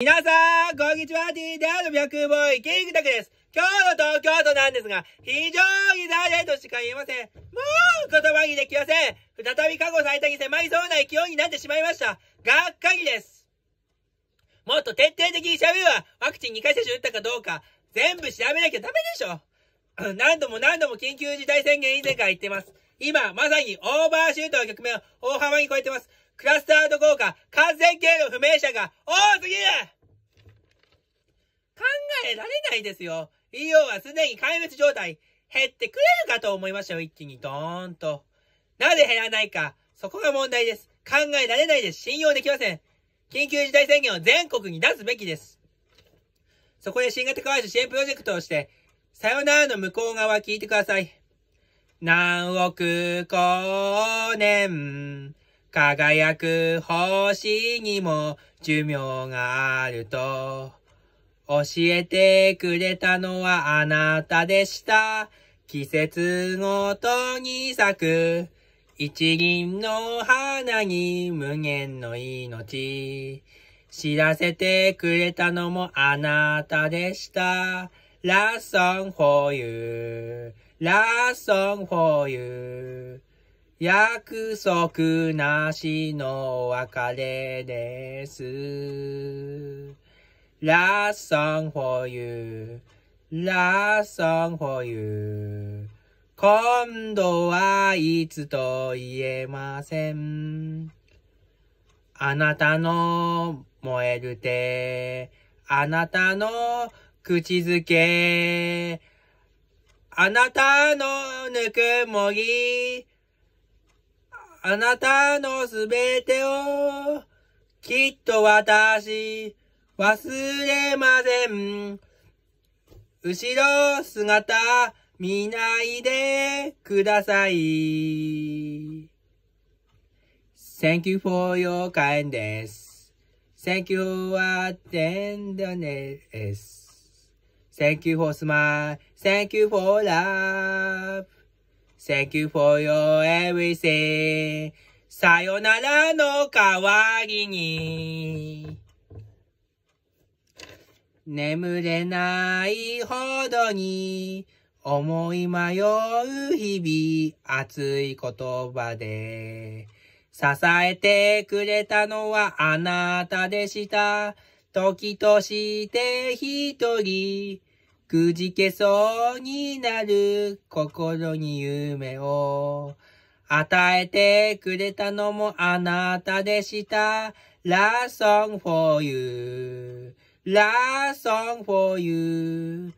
皆さん、こんにちは、TDR の百ボーイ、キングタクです。今日の東京都なんですが、非常に残念としか言えません。もう言葉にできません。再び過去最多に迫りそうな勢いになってしまいました。がっかりです。もっと徹底的に喋るわ。ワクチン2回接種打ったかどうか、全部調べなきゃダメでしょ。何度も何度も緊急事態宣言以前から言ってます。今、まさにオーバーシュートの局面を大幅に超えてます。クラスタード効果、感染経路不明者が多すぎる考えられないですよ。EO はすでに壊滅状態。減ってくれるかと思いましたよ、一気にドーンと。なぜ減らないか、そこが問題です。考えられないです。信用できません。緊急事態宣言を全国に出すべきです。そこで新型開発支援プロジェクトをして、さよならの向こう側聞いてください。何億光年。輝く星にも寿命があると、教えてくれたのはあなたでした。季節ごとに咲く、一輪の花に無限の命。知らせてくれたのもあなたでした。ラッソン for you, ラッソン for you. 約束なしの別れです。Last song for you.Last song for you. 今度はいつと言えません。あなたの燃える手、あなたの口づけ、あなたのぬくもり、あなたのすべてを、きっと私、忘れません。後ろ姿、見ないでください。Thank you for your kindness. Thank you for tenderness. Thank you for smile. Thank you for love. Thank you for your everything. さよならの代わりに。眠れないほどに思い迷う日々熱い言葉で支えてくれたのはあなたでした時として一人くじけそうになる心に夢を与えてくれたのもあなたでした。Last song for you.Last song for you.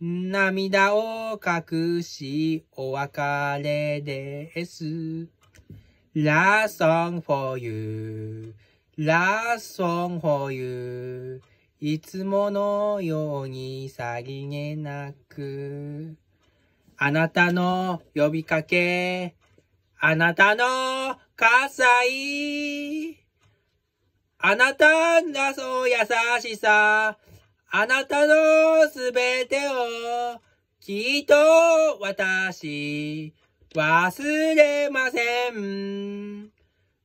涙を隠しお別れです。Last song for you.Last song for you. いつものようにさりげなく、あなたの呼びかけ、あなたの喝采、あなたがそう優しさ、あなたのすべてを、きっと私、忘れません。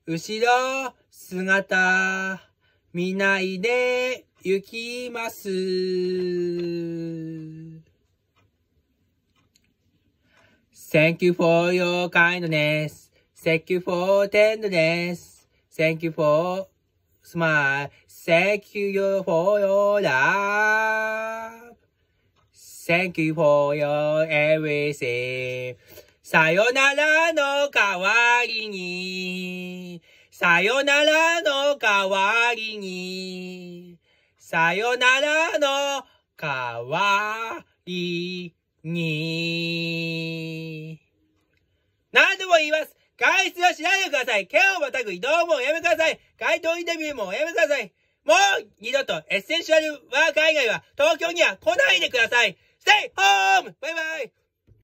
後ろ姿、見ないで行きます。Thank you for your kindness. Thank you for tenderness. Thank you for smile. Thank you for your love. Thank you for your everything. さよならの代わりにさよならの代わりに、さよならの代わりに。何度も言います。外出はしないでください。剣をまたぐ移動もやめください。街頭インタビューもやめください。もう二度とエッセンシャルワーカー以外は東京には来ないでください。Stay home! バイバイ